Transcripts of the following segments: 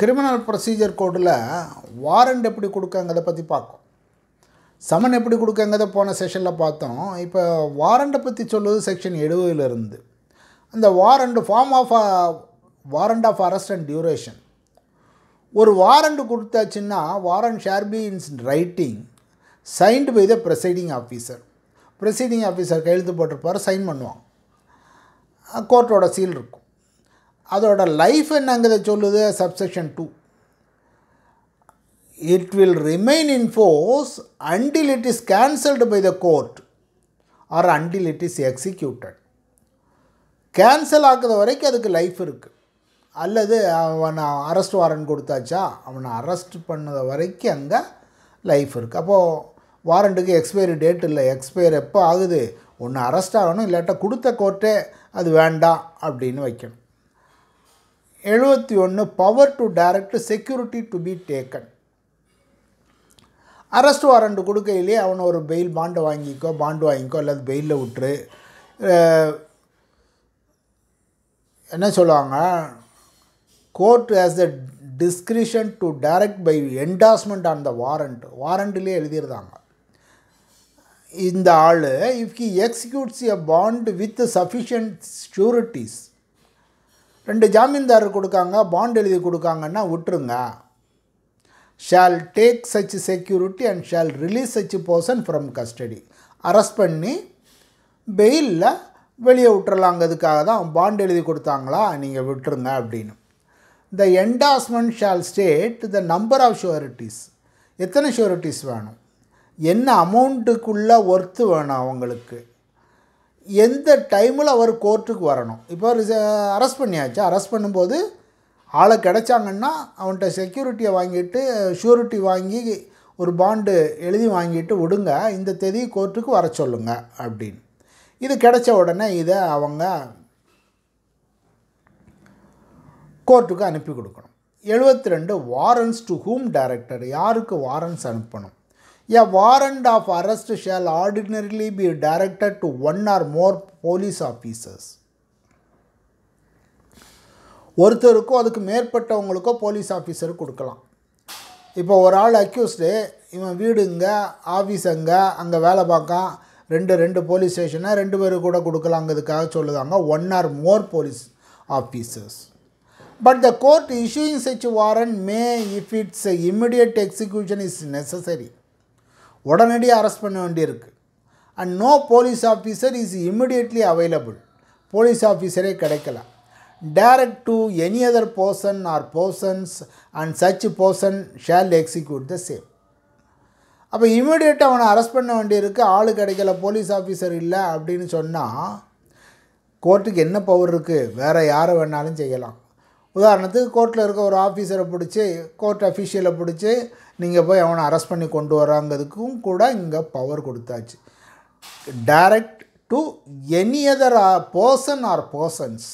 Criminal procedure கோடில் warrant எப்படி கொடுக்கங்கிறத பற்றி பார்க்கும் சமன் எப்படி கொடுக்கங்கிறத போன செஷனில் பார்த்தோம் இப்போ வாரண்ட்டை பற்றி சொல்லுவது செக்ஷன் எழுபதுலேருந்து அந்த warrant form of warrant of arrest and duration ஒரு வாரண்ட் கொடுத்தாச்சுன்னா warrant shall be in writing signed by the presiding officer presiding officer கையெழுத்து போட்டிருப்பார் சைன் பண்ணுவான் கோர்ட்டோட சீல் இருக்கும் அதோட லைஃப் என்னங்கிறத சொல்லுது subsection two it will remain in force until it is cancelled by the court or until it is executed cancel ஆக்குற வரைக்கும் அதுக்கு லைஃப் இருக்குது அல்லது அவனை அரெஸ்ட் வாரண்ட் கொடுத்தாச்சா அவனை அரெஸ்ட் பண்ணத வரைக்கும் அங்கே லைஃப் இருக்குது அப்போது வாரண்ட்டுக்கு எக்ஸ்பைரி டேட் இல்லை எக்ஸ்பயர் எப்போ ஆகுது ஒன்று அரெஸ்ட் ஆகணும் இல்லாட்டா கொடுத்த கோர்ட்டே அது வேண்டாம் அப்படின்னு வைக்கணும் எழுபத்தி ஒன்று power to direct security to be taken arrest warrant கொடுக்கையிலே அவனை ஒரு பெயில் பாண்டு வாங்கிக்கோ பாண்டு வாங்கிக்கோ அல்லது பெயிலில் விட்டுரு என்ன சொல்லுவாங்க court has the discretion to direct by endorsement on the warrant வாரண்ட்லேயே எழுதியிருந்தாங்க இந்த ஆள் if he executes a bond with sufficient sureties ரெண்டு ஜாமீன்தார் கொடுக்காங்க பாண்ட் எழுதி கொடுக்காங்கன்னா விட்டுருங்க shall take such security and shall release such person from custody arrest பண்ணி பெயிலில் வெளியே விட்டுறலாங்கிறதுக்காக தான் பாண்ட் எழுதி கொடுத்தாங்களா நீங்கள் விட்டுருங்க அப்படின்னு the endorsement shall state the number of sureties எத்தனை ஷுவரிட்டிஸ் வேணும் என்ன அமௌண்ட்டுக்குள்ளே ஒர்த்து வேணும் அவங்களுக்கு எந்த டைமில் அவர் கோர்ட்டுக்கு வரணும் இப்போ அரெஸ்ட் பண்ணியாச்சு அரெஸ்ட் பண்ணும்போது ஆளை கிடச்சாங்கன்னா அவன்கிட்ட செக்யூரிட்டியை வாங்கிட்டு ஷூரிட்டி வாங்கி ஒரு பாண்டு எழுதி வாங்கிட்டு விடுங்க இந்த தேதி கோர்ட்டுக்கு வர சொல்லுங்க அப்படின்னு இது கிடைச்ச உடனே இதை அவங்க கோர்ட்டுக்கு அனுப்பி கொடுக்கணும் எழுபத்தி ரெண்டு வாரன்ஸ் டு ஹூம் டைரக்டர் யாருக்கு வாரன்ஸ் அனுப்பணும் A warrant of arrest shall ordinarily be directed to one or more police officers ஒருத்தருக்கோ அதுக்கு மேற்பட்டவங்களுக்கோ போலீஸ் ஆஃபீஸர் கொடுக்கலாம் இப்போ ஒரு ஆள் அக்யூஸ்டு இவன் வீடுங்க ஆஃபீஸ் அங்கே அங்கே வேலை பார்க்கான் ரெண்டு ரெண்டு போலீஸ் ஸ்டேஷனை ரெண்டு பேர் கூட கொடுக்கலாங்கிறதுக்காக சொல்லுதாங்க one or more police officers but the court issuing such warrant may if its immediate execution is necessary உடனடியாக அரெஸ்ட் பண்ண வேண்டியிருக்கு and no police officer is immediately available police ஆஃபீஸரே கிடைக்கல direct to any other person or persons and such person shall execute the same அப்போ இமீடியட்டாக அவனை arrest பண்ண வேண்டியிருக்கு ஆள் கிடைக்கல போலீஸ் ஆஃபீஸர் இல்லை அப்படின்னு சொன்னால் கோர்ட்டுக்கு என்ன பவர் இருக்குது வேறு யாரை வேணாலும் செய்யலாம் உதாரணத்துக்கு கோர்ட்டில் இருக்க ஒரு ஆஃபீஸரை பிடிச்சி கோர்ட் அஃபீஷியலை பிடிச்சி நீங்கள் போய் அவனை அரெஸ்ட் பண்ணி கொண்டு வராங்கிறதுக்கும் கூட இங்கே பவர் கொடுத்தாச்சு direct to any other person or persons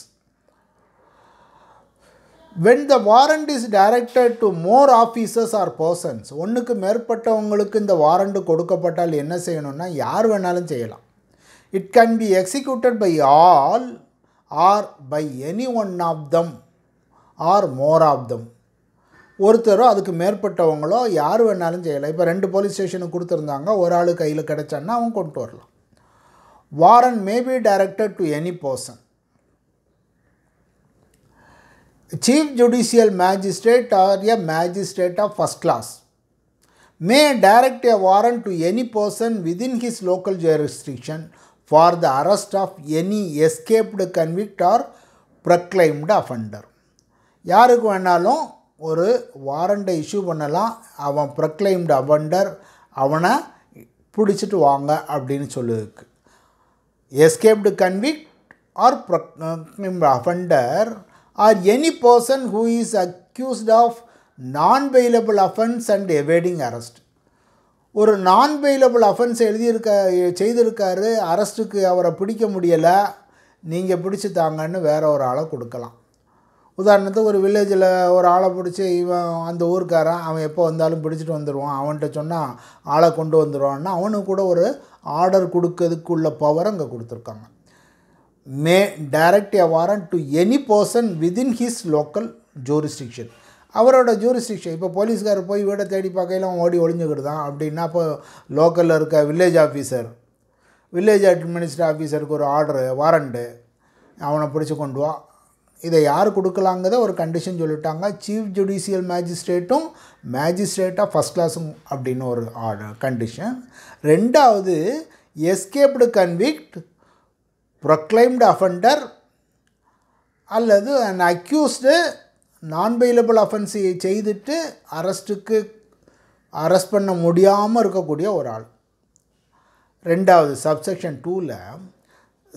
when the warrant is directed to more officers or persons ஒன்றுக்கு மேற்பட்டவங்களுக்கு இந்த வாரண்ட் கொடுக்கப்பட்டால் என்ன செய்யணும்னா யார் வேணாலும் செய்யலாம் it can be executed by all or by any one of them or more of them ஒருத்தரோ அதுக்கு மேற்பட்டவங்களோ யார் வேணாலும் செய்யலாம் இப்போ ரெண்டு போலீஸ் ஸ்டேஷனுக்கு கொடுத்துருந்தாங்க ஒரு ஆள் கையில் கிடச்சான்னா அவங்க கொண்டு வரலாம் warrant may be directed to any person chief judicial magistrate or a magistrate of first class may direct a warrant to any person within his local jurisdiction for the arrest of any escaped convict or proclaimed offender யாருக்கு வேணாலும் ஒரு வாரண்டை issue பண்ணலாம் அவன் ப்ரக்ளைம்டு அவண்டர் அவனை பிடிச்சிட்டு வாங்க அப்படின்னு சொல்லியிருக்கு escaped convict or proclaimed offender or any person who is accused of non bailable offence and evading arrest ஒரு நான் வெயிலபிள் அஃபென்ஸ் எழுதியிருக்க செய்திருக்காரு அரெஸ்ட்டுக்கு அவரை பிடிக்க முடியலை நீங்கள் பிடிச்சி தாங்கன்னு வேற ஒரு ஆளை கொடுக்கலாம் உதாரணத்துக்கு ஒரு வில்லேஜில் ஒரு ஆளை பிடிச்சி இவன் அந்த ஊருக்காரன் அவன் எப்போ வந்தாலும் பிடிச்சிட்டு வந்துடுவான் அவன்கிட்ட சொன்னால் ஆளை கொண்டு வந்துடுவான்னா அவனுக்கு கூட ஒரு ஆர்டர் கொடுக்கறதுக்குள்ள பவர் அங்கே கொடுத்துருக்காங்க may direct a warrant to any person within his local jurisdiction அவரோட ஜூரிஸ்டிக்ஷன் இப்போ போலீஸ்கார் போய் வீடை தேடி பார்க்கையில் அவன் ஓடி ஒழிஞ்சுக்கிடுதான் அப்படின்னா இப்போ லோக்கலில் இருக்க வில்லேஜ் ஆஃபீஸர் வில்லேஜ் அட்மினிஸ்ட்ரேட் ஆஃபீஸருக்கு ஒரு ஆர்டரு வாரண்ட்டு அவனை பிடிச்சி கொண்டு வா இதை யார் கொடுக்கலாங்கிறத ஒரு கண்டிஷன் சொல்லிட்டாங்க சீஃப் ஜுடிஷியல் மேஜிஸ்ட்ரேட்டும் மேஜிஸ்ட்ரேட்டாக ஃபஸ்ட் கிளாஸும் அப்படின்னு ஒரு ஆர்டர் கண்டிஷன் ரெண்டாவது எஸ்கேப்டு கன்விக்ட் ப்ரொக்ளைம்டு அஃபண்டர் அல்லது அண்ட் அக்யூஸ்டு நான் பெயிலபிள் அஃபென்ஸை செய்துட்டு அரெஸ்ட்டுக்கு அரெஸ்ட் பண்ண முடியாமல் இருக்கக்கூடிய ஒரு ஆள் ரெண்டாவது சப்செக்ஷன் டூவில்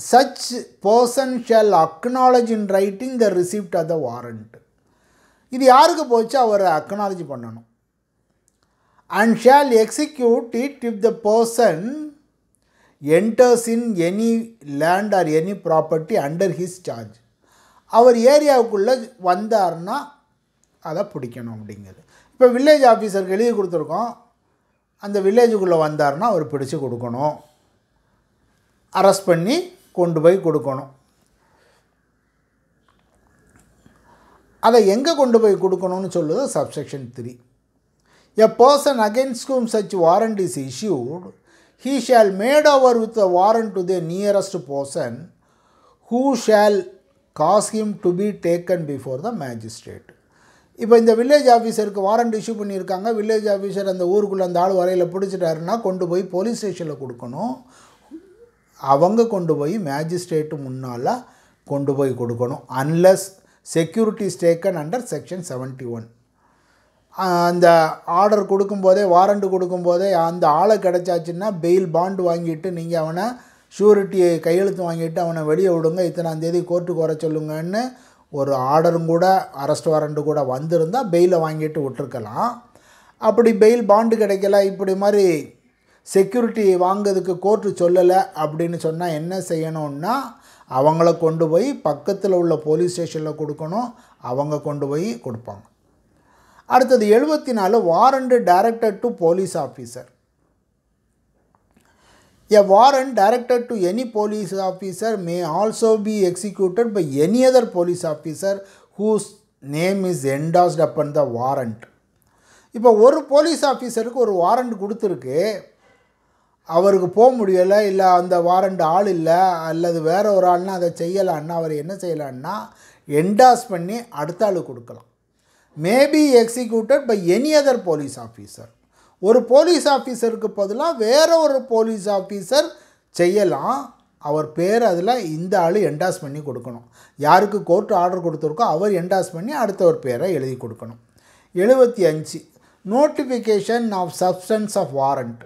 such person shall acknowledge in writing the receipt of the warrant இது யாருக்கு போச்சு அவர் அக்னாலஜி பண்ணணும் and shall execute it if the person enters in any land or any property under his charge அவர் ஏரியாவுக்குள்ளே வந்தார்னா அதை பிடிக்கணும் அப்படிங்கிறது இப்போ வில்லேஜ் ஆஃபீஸருக்கு எழுதி கொடுத்துருக்கோம் அந்த வில்லேஜுக்குள்ளே வந்தார்னா அவர் பிடிச்சு கொடுக்கணும் அரெஸ்ட் பண்ணி கொண்டு போய் கொடுக்கணும் அதை எங்கே கொண்டு போய் கொடுக்கணும்னு சொல்லுது subsection three a person against whom such warrant is issued he shall made over with a warrant to the nearest person who shall cause him to be taken before the magistrate இப்போ இந்த village ஆஃபீஸருக்கு warrant issue பண்ணியிருக்காங்க village officer அந்த ஊருக்குள்ளே அந்த ஆள் வரையில் பிடிச்சிட்டாருன்னா கொண்டு போய் போலீஸ் ஸ்டேஷனில் கொடுக்கணும் அவங்க கொண்டு போய் மேஜிஸ்ட்ரேட்டு முன்னால் கொண்டு போய் கொடுக்கணும் unless security is taken under section seventy one அந்த ஆர்டர் கொடுக்கும்போதே வாரண்ட்டு கொடுக்கும்போதே அந்த ஆளை கிடச்சாச்சுன்னா பெயில் பாண்டு வாங்கிட்டு நீங்கள் அவனை ஷூரிட்டி கையெழுத்து வாங்கிட்டு அவனை வெளியே விடுங்க இத்தனாந்தேதி கோர்ட்டுக்கு வர சொல்லுங்கன்னு ஒரு ஆர்டரும் கூட அரெஸ்ட் வாரண்ட்டு கூட வந்திருந்தால் பெயிலை வாங்கிட்டு விட்டுருக்கலாம் அப்படி பெயில் பாண்டு கிடைக்கல இப்படி மாதிரி செக்யூரிட்டி வாங்கிறதுக்கு கோர்ட்டு சொல்லலை அப்படின்னு சொன்னால் என்ன செய்யணும்னா அவங்கள கொண்டு போய் பக்கத்தில் உள்ள போலீஸ் ஸ்டேஷனில் கொடுக்கணும் அவங்க கொண்டு போய் கொடுப்பாங்க அடுத்தது எழுபத்தி நாலு warrant directed to police officer a warrant directed to any police officer may also be executed by any other police officer whose name is endorsed upon the warrant இப்போ ஒரு போலீஸ் ஆஃபீஸருக்கு ஒரு வாரண்ட் கொடுத்துருக்கு அவருக்கு போக முடியலை இல்லை அந்த வாரண்ட் ஆள் இல்லை அல்லது வேற ஒரு ஆள்னா அதை செய்யலான்னா அவர் என்ன செய்யலான்னா என்டாஸ் பண்ணி அடுத்த ஆள் கொடுக்கலாம் may be executed by any other police officer ஒரு போலீஸ் ஆஃபீஸருக்கு பதிலாக வேற ஒரு போலீஸ் ஆஃபீஸர் செய்யலாம் அவர் பேர் அதில் இந்த ஆள் என்டாஸ் பண்ணி கொடுக்கணும் யாருக்கு கோர்ட் ஆர்டர் கொடுத்துருக்கோ அவர் என்டாஸ் பண்ணி அடுத்த ஒரு பேரை எழுதி கொடுக்கணும் எழுபத்தி அஞ்சு notification of substance of warrant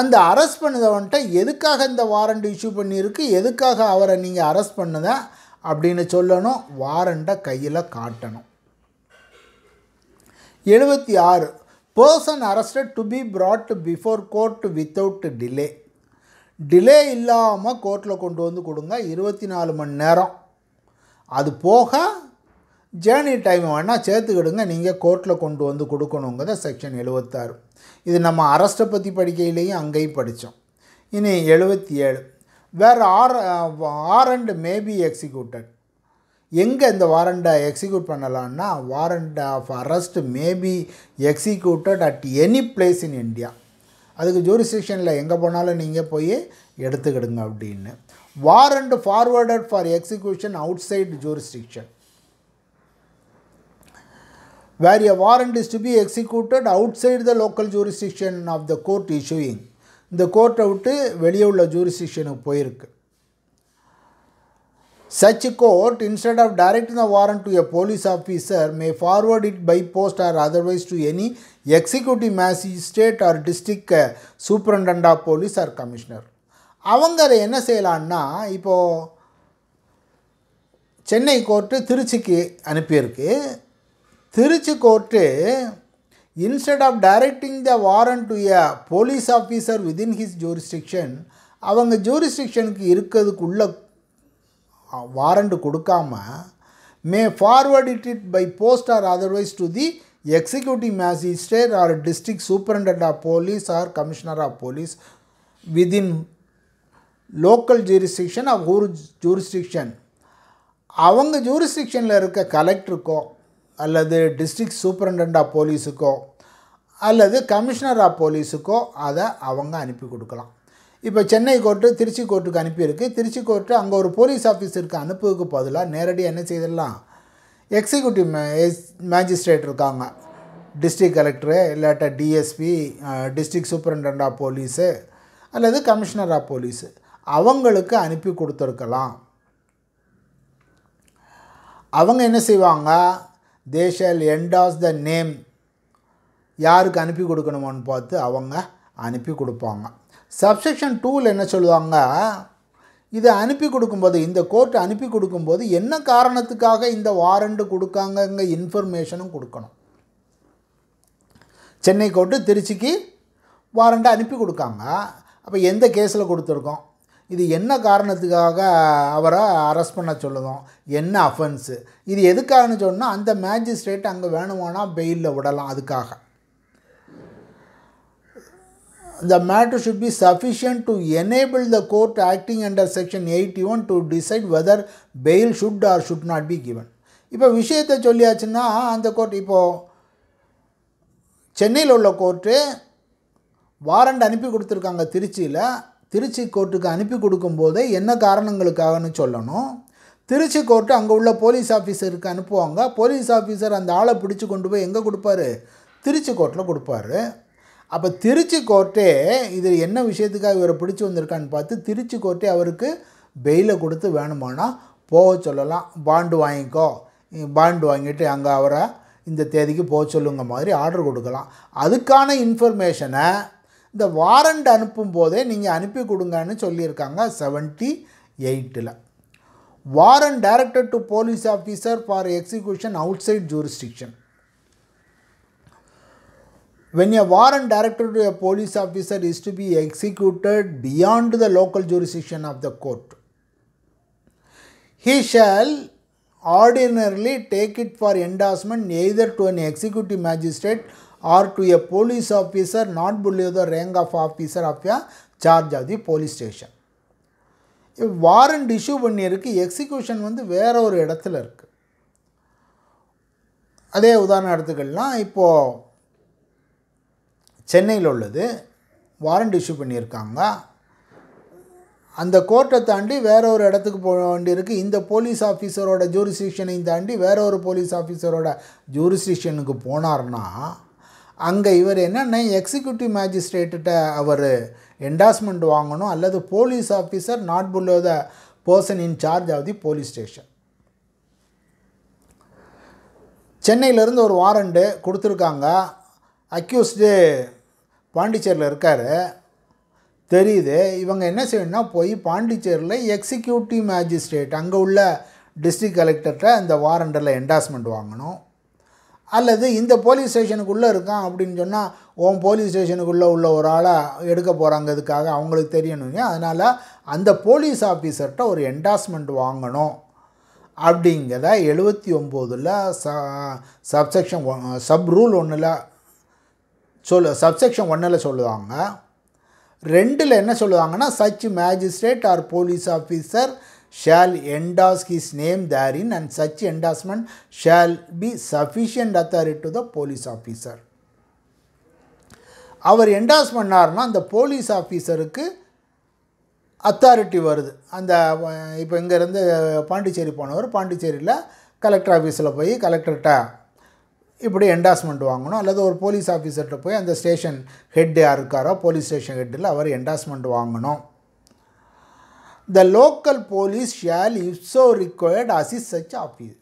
அந்த அரெஸ்ட் பண்ணதவன்ட்ட எதுக்காக இந்த வாரண்ட் இஷ்யூ பண்ணியிருக்கு எதுக்காக அவரை நீங்கள் அரெஸ்ட் பண்ணுத அப்படின்னு சொல்லணும் வாரண்ட்டை கையில் காட்டணும் எழுபத்தி ஆறு person arrested to be brought before court without delay delay இல்லாமல் கோர்ட்டில் கொண்டு வந்து கொடுங்க இருபத்தி நாலு மணி நேரம் அது போக ஜேர்னி டைம் வேணால் சேர்த்துக்கிடுங்க நீங்கள் கோர்ட்டில் கொண்டு வந்து கொடுக்கணுங்கிறத செக்ஷன் எழுபத்தாறு இது நம்ம அரஸ்ட்டை பற்றி படிக்கையிலையும் அங்கேயும் படித்தோம் இனி எழுபத்தி ஏழு வேறு ஆர் வாரண்ட் மேபி எக்ஸிக்யூட்டட் எங்கே இந்த வாரண்ட்டை எக்ஸிக்யூட் பண்ணலான்னா warrant of arrest may be executed at any place in India அதுக்கு ஜூரிஸ்டிக்ஷனில் எங்கே போனாலும் நீங்கள் போய் எடுத்துக்கிடுங்க அப்படின்னு warrant forwarded for execution outside jurisdiction where a warrant is to be executed outside the local jurisdiction of the court issuing இந்த கோர்ட்டை விட்டு வெளியே உள்ள ஜூரிஸ்டிக்ஷனுக்கு போயிருக்கு such court instead of directing the warrant to a police officer may forward it by post or otherwise to any executive magistrate or district superintendent of police or commissioner அவங்க அதை என்ன செய்யலான்னா இப்போது சென்னை கோர்ட்டு திருச்சிக்கு அனுப்பியிருக்கு Trichy court instead of directing the warrant to a police officer within his jurisdiction அவங்க ஜூரிஸ்டிக்ஷனுக்கு இருக்கிறதுக்குள்ள வாரண்ட் கொடுக்காம may forward it it by post or otherwise to the executive magistrate or district superintendent of police or commissioner of police within local jurisdiction of ஊர் jurisdiction அவங்க ஜூரிஸ்டிக்ஷனில் இருக்க கலெக்டருக்கோ அல்லது district சூப்பரண்டண்ட் போலீஸுக்கோ அல்லது கமிஷனராக போலீஸுக்கோ அதை அவங்க அனுப்பி கொடுக்கலாம் இப்போ சென்னை கோர்ட்டு திருச்சி கோர்ட்டுக்கு அனுப்பியிருக்கு திருச்சி கோர்ட்டு அங்கே ஒரு போலீஸ் ஆஃபீஸருக்கு அனுப்புவதுக்கு பதிலாக நேரடியாக என்ன செய்திடலாம் எக்ஸிக்யூட்டிவ் மேஜிஸ்ட்ரேட் இருக்காங்க டிஸ்ட்ரிக்ட் கலெக்டரு இல்லாட்ட டிஎஸ்பி டிஸ்ட்ரிக்ட் சூப்பரிண்டெண்ட் போலீஸு அல்லது கமிஷனராக போலீஸு அவங்களுக்கு அனுப்பி கொடுத்துருக்கலாம் அவங்க என்ன செய்வாங்க தே ஷேல் என்டாஸ் த நேம் யாருக்கு அனுப்பி கொடுக்கணுமோன்னு பார்த்து அவங்க அனுப்பி கொடுப்பாங்க சப்செக்ஷன் டூவில் என்ன சொல்லுவாங்க இதை அனுப்பி கொடுக்கும்போது இந்த கோர்ட் அனுப்பி கொடுக்கும்போது என்ன காரணத்துக்காக இந்த வாரண்ட்டு கொடுக்காங்கங்க இன்ஃபர்மேஷனும் கொடுக்கணும் சென்னை கோர்ட்டு திருச்சிக்கு வாரண்ட்டை அனுப்பி கொடுக்காங்க அப்போ எந்த கேஸில் கொடுத்துருக்கோம் இது என்ன காரணத்துக்காக அவரை அரெஸ்ட் பண்ண சொல்லுதோம் என்ன அஃபென்ஸு இது எதுக்காகன்னு சொன்னால் அந்த மேஜிஸ்ட்ரேட் அங்கே வேணுமானா பெயிலில் விடலாம் அதுக்காக the matter should be sufficient to enable the court acting under section eighty one to decide whether bail should or should not be given இப்போ விஷயத்தை சொல்லியாச்சுன்னா அந்த கோர்ட் இப்போது சென்னையில் உள்ள கோர்ட்டு வாரண்ட் அனுப்பி கொடுத்துருக்காங்க திருச்சியில் திருச்சி கோர்ட்டுக்கு அனுப்பி கொடுக்கும்போதே என்ன காரணங்களுக்காகன்னு சொல்லணும் திருச்சி கோர்ட்டு அங்கே உள்ள போலீஸ் ஆஃபீஸருக்கு அனுப்புவாங்க போலீஸ் ஆஃபீஸர் அந்த ஆளை பிடிச்சி கொண்டு போய் எங்கே கொடுப்பாரு திருச்சி கோர்ட்டில் கொடுப்பாரு அப்போ திருச்சி கோர்ட்டே இது என்ன விஷயத்துக்காக இவரை பிடிச்சி வந்திருக்கான்னு பார்த்து திருச்சி கோர்ட்டே அவருக்கு பெயிலை கொடுத்து வேணுமானா போக சொல்லலாம் பாண்டு வாங்கிக்கோ பாண்டு வாங்கிட்டு அங்கே அவரை இந்த தேதிக்கு போக சொல்லுங்க மாதிரி ஆர்டர் கொடுக்கலாம் அதுக்கான இன்ஃபர்மேஷனை இந்த வாரண்ட் அனுப்பும் போதே நீங்கள் அனுப்பி கொடுங்கன்னு சொல்லியிருக்காங்க செவன்ட்டி எயிட்டில் warrant directed to police officer for execution outside jurisdiction when a warrant directed to a police officer is to be executed beyond the local jurisdiction of the court he shall ordinarily take it for endorsement either to an executive magistrate or to a police officer not below the rank of officer of a charge of the police station. Warrant issue பண்ணியிருக்கு execution வந்து வேற ஒரு இடத்துல இருக்குது அதே உதாரணம் எடுத்துக்கலாம் இப்போது சென்னையில் உள்ளது வாரண்ட் இஷ்யூ பண்ணியிருக்காங்க அந்த கோர்ட்டை தாண்டி வேற ஒரு இடத்துக்கு போக வேண்டியிருக்கு இந்த போலீஸ் ஆஃபீஸரோட ஜூரிஸ்டிக்ஷனையும் தாண்டி வேற ஒரு போலீஸ் ஆஃபீஸரோட ஜூரிஸ்டிக்ஷனுக்கு போனார்னா அங்கே இவர் என்னென்ன எக்ஸிக்யூட்டிவ் மேஜிஸ்ட்ரேட்டுகிட்ட அவர் என்டாஸ்மெண்ட் வாங்கணும் அல்லது police officer not below the person in charge of the police station சென்னையிலேருந்து ஒரு வாரண்டு கொடுத்துருக்காங்க அக்யூஸ்டு பாண்டிச்சேரியில் இருக்கார் தெரியுது இவங்க என்ன செய்யணும்னா போய் பாண்டிச்சேரியில் எக்ஸிக்யூட்டிவ் மேஜிஸ்ட்ரேட் அங்கே உள்ள டிஸ்ட்ரிக்ட் கலெக்டர்கிட்ட அந்த வாரண்டில் என்டாஸ்மெண்ட் வாங்கணும் அல்லது இந்த போலீஸ் ஸ்டேஷனுக்குள்ளே இருக்கான் அப்படின்னு சொன்னால் ஓம் போலீஸ் ஸ்டேஷனுக்குள்ளே உள்ள ஒரு ஆளாக எடுக்க போகிறாங்கிறதுக்காக அவங்களுக்கு தெரியணுங்க அதனால் அந்த போலீஸ் ஆஃபீஸர்கிட்ட ஒரு என்டாஸ்மெண்ட் வாங்கணும் அப்படிங்கிறத எழுபத்தி ஒம்போதில் ச சப்செக்ஷன் சப் ரூல் ஒன்றில் சொல் சப்செக்ஷன் ஒன்றில் சொல்லுவாங்க ரெண்டில் என்ன சொல்லுவாங்கன்னா such magistrate or police officer shall endorse his name therein and such endorsement shall be sufficient authority to the police officer அவர் என்டாஸ் பண்ணார்னா அந்த போலீஸ் ஆஃபீஸருக்கு அத்தாரிட்டி வருது அந்த இப்போ இங்கேருந்து பாண்டிச்சேரி போனவர் பாண்டிச்சேரியில் கலெக்டர் ஆஃபீஸில் போய் கலெக்டர்கிட்ட இப்படி என்டாஸ்மெண்ட் வாங்கணும் அல்லது ஒரு போலீஸ் ஆஃபீஸர்கிட்ட போய் அந்த ஸ்டேஷன் ஹெட் யார் இருக்காரோ போலீஸ் ஸ்டேஷன் ஹெட்டில் அவர் என்டாஸ்மெண்ட் வாங்கணும் the local police shall if so required assist such officer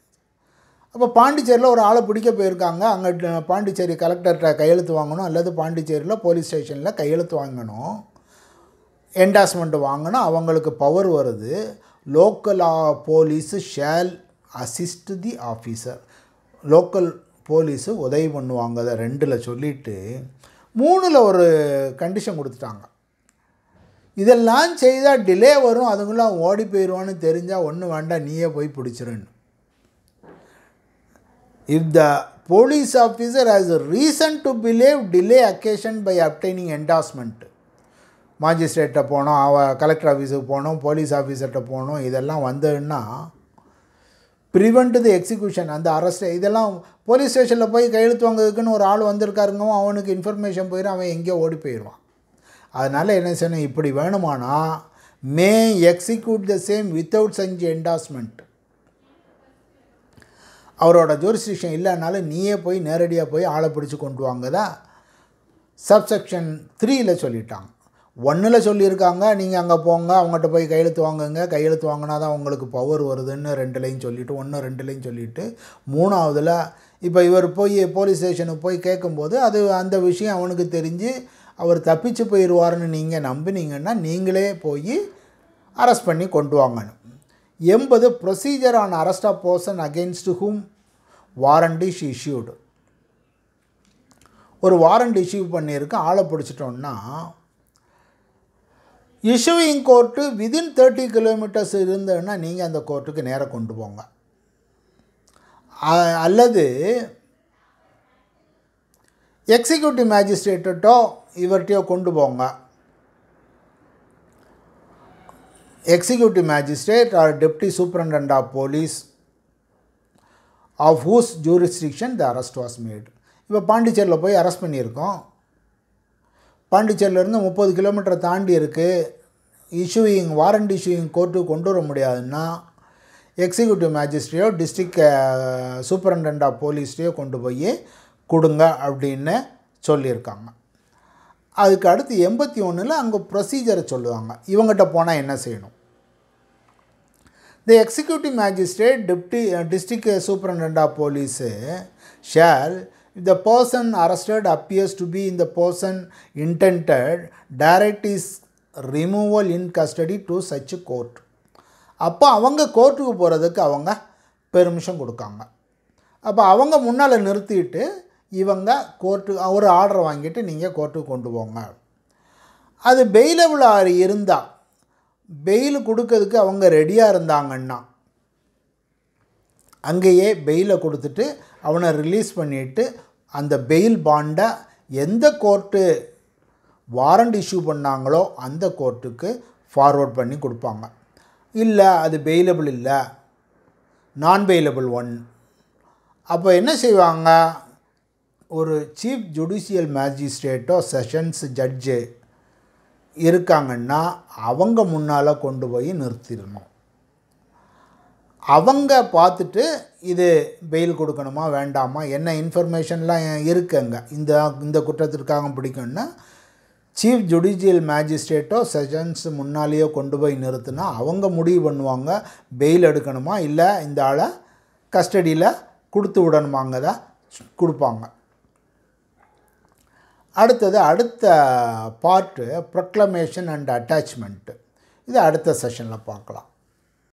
அப்போ பாண்டிச்சேரியில் ஒரு ஆளை பிடிக்க போயிருக்காங்க அங்கே பாண்டிச்சேரி கலெக்டர்கிட்ட கையெழுத்து வாங்கணும் அல்லது பாண்டிச்சேரியில் போலீஸ் ஸ்டேஷனில் கையெழுத்து வாங்கணும் என்டாஸ்மெண்ட் வாங்கணும் அவங்களுக்கு பவர் வருது local police shall assist the officer local police உதவி பண்ணுவாங்க அதை ரெண்டில் சொல்லிவிட்டு மூணில் ஒரு கண்டிஷன் கொடுத்துட்டாங்க இதெல்லாம் செய்தால் டிலே வரும் அதுங்களாம் ஓடி போயிடுவான்னு தெரிஞ்சால் ஒன்றும் வேண்டாம் நீயே போய் பிடிச்சிருன்னு if the police officer has reason to believe delay occasion by obtaining endorsement மாஜிஸ்ட்ரேட்டை போனோம் அவ கலெக்டர் ஆஃபீஸுக்கு போனோம் போலீஸ் ஆஃபீஸர்கிட்ட போனோம் இதெல்லாம் வந்ததுன்னா ப்ரிவெண்ட் தி எக்ஸிக்யூஷன் அந்த அரெஸ்ட் இதெல்லாம் போலீஸ் ஸ்டேஷனில் போய் கையெழுத்து வாங்குறதுக்குன்னு ஒரு ஆள் வந்திருக்காருங்க அவனுக்கு இன்ஃபர்மேஷன் போயிடும் அவன் எங்கேயோ ஓடி போயிடுவான் அதனால் என்ன செய்யணும் இப்படி வேணுமானா may execute the same without சஞ்ச் என்டாஸ்மெண்ட் அவரோட ஜூரிஸ்டிக்ஷன் இல்லைனாலும் நீயே போய் நேரடியாக போய் ஆளை பிடிச்சி கொண்டு வாங்கதா சப்செக்ஷன் த்ரீயில் சொல்லிட்டாங்க ஒன்றில் சொல்லியிருக்காங்க நீங்கள் அங்கே போங்க அவங்ககிட்ட போய் கையெழுத்து வாங்குங்க கையெழுத்து வாங்கினா தான் உங்களுக்கு பவர் வருதுன்னு ரெண்டுலையும் சொல்லிவிட்டு ஒன்று ரெண்டுலேயும் சொல்லிவிட்டு மூணாவதில் இப்போ இவர் போய் போலீஸ் ஸ்டேஷனுக்கு போய் கேட்கும்போது அது அந்த விஷயம் அவனுக்கு தெரிஞ்சு அவர் தப்பிச்சு போயிடுவார்னு நீங்கள் நம்பினீங்கன்னா நீங்களே போய் அரெஸ்ட் பண்ணி கொண்டு வாங்கணும் எண்பது procedure on arrest of person against whom warrant is issued ஒரு வாரண்ட் இஷ்யூ பண்ணியிருக்கு ஆளை பிடிச்சிட்டோன்னா issuing court within thirty kilometres இருந்ததுன்னா நீங்கள் அந்த கோர்ட்டுக்கு நேராக கொண்டு போங்க அல்லது எக்ஸிக்யூட்டிவ் மேஜிஸ்ட்ரேட்டோ இவர்கிட்டயோ கொண்டு போங்க executive magistrate or deputy superintendent of police of whose jurisdiction the arrest was made இப்போ பாண்டிச்சேரியில் போய் அரெஸ்ட் பண்ணியிருக்கோம் பாண்டிச்சேரியிலேருந்து முப்பது கிலோமீட்டரை தாண்டி இருக்குது இஷ்யூயிங் வாரண்ட் இஷ்யூயிங் கோர்ட்டு கொண்டு வர முடியாதுன்னா எக்ஸிக்யூட்டிவ் மேஜிஸ்ட்ரேட்டோ டிஸ்ட்ரிக்ட் சூப்பரண்ட் ஆஃப் போலீஸ்டையோ கொண்டு போய் கொடுங்க அப்படின்னு சொல்லியிருக்காங்க அதுக்கு அடுத்து எண்பத்தி ஒன்றில் அங்கே ப்ரொசீஜரை சொல்லுவாங்க இவங்ககிட்ட போனால் என்ன செய்யணும் the executive magistrate deputy district superintendent of police shall the person arrested appears to be இந்த person intended direct his removal in custody to such court அப்போ அவங்க கோர்ட்டுக்கு போகிறதுக்கு அவங்க பெர்மிஷன் கொடுக்காங்க அப்போ அவங்க முன்னால் நிறுத்திட்டு இவங்க கோர்ட்டு ஒரு ஆர்டர் வாங்கிட்டு நீங்கள் கோர்ட்டுக்கு கொண்டு போங்க அது பெயிலபிள் ஆறு இருந்தால் பெயில் கொடுக்கறதுக்கு அவங்க ரெடியாக இருந்தாங்கன்னா அங்கேயே பெயிலை கொடுத்துட்டு அவனை ரிலீஸ் பண்ணிவிட்டு அந்த பெயில் பாண்டை எந்த கோர்ட்டு வாரண்ட் இஷ்யூ பண்ணாங்களோ அந்த கோர்ட்டுக்கு ஃபார்வேர்ட் பண்ணி கொடுப்பாங்க இல்லை அது பெயிலபிள் இல்லை நான் பெயிலபிள் ஒன் அப்போ என்ன செய்வாங்க ஒரு சீஃப் ஜுடிஷியல் மேஜிஸ்ட்ரேட்டோ செஷன்ஸ் ஜட்ஜு இருக்காங்கன்னா அவங்க முன்னால் கொண்டு போய் நிறுத்திடணும் அவங்க பார்த்துட்டு இது பெயில் கொடுக்கணுமா வேண்டாமா என்ன இன்ஃபர்மேஷன்லாம் இருக்குங்க இந்த இந்த குற்றத்திற்காக பிடிக்கும்னா சீஃப் ஜுடிஷியல் மேஜிஸ்ட்ரேட்டோ செஷன்ஸ் முன்னாலேயோ கொண்டு போய் நிறுத்தினா அவங்க முடிவு பண்ணுவாங்க பெயில் எடுக்கணுமா இல்லை இந்த ஆளை கஸ்டடியில் கொடுத்து விடணுமாங்க தான் கொடுப்பாங்க அடுத்தது அடுத்த பார்ட்டு ப்ரொக்ளமேஷன் அண்ட் அட்டாச்மெண்ட்டு இது அடுத்த செஷனில் பார்க்கலாம்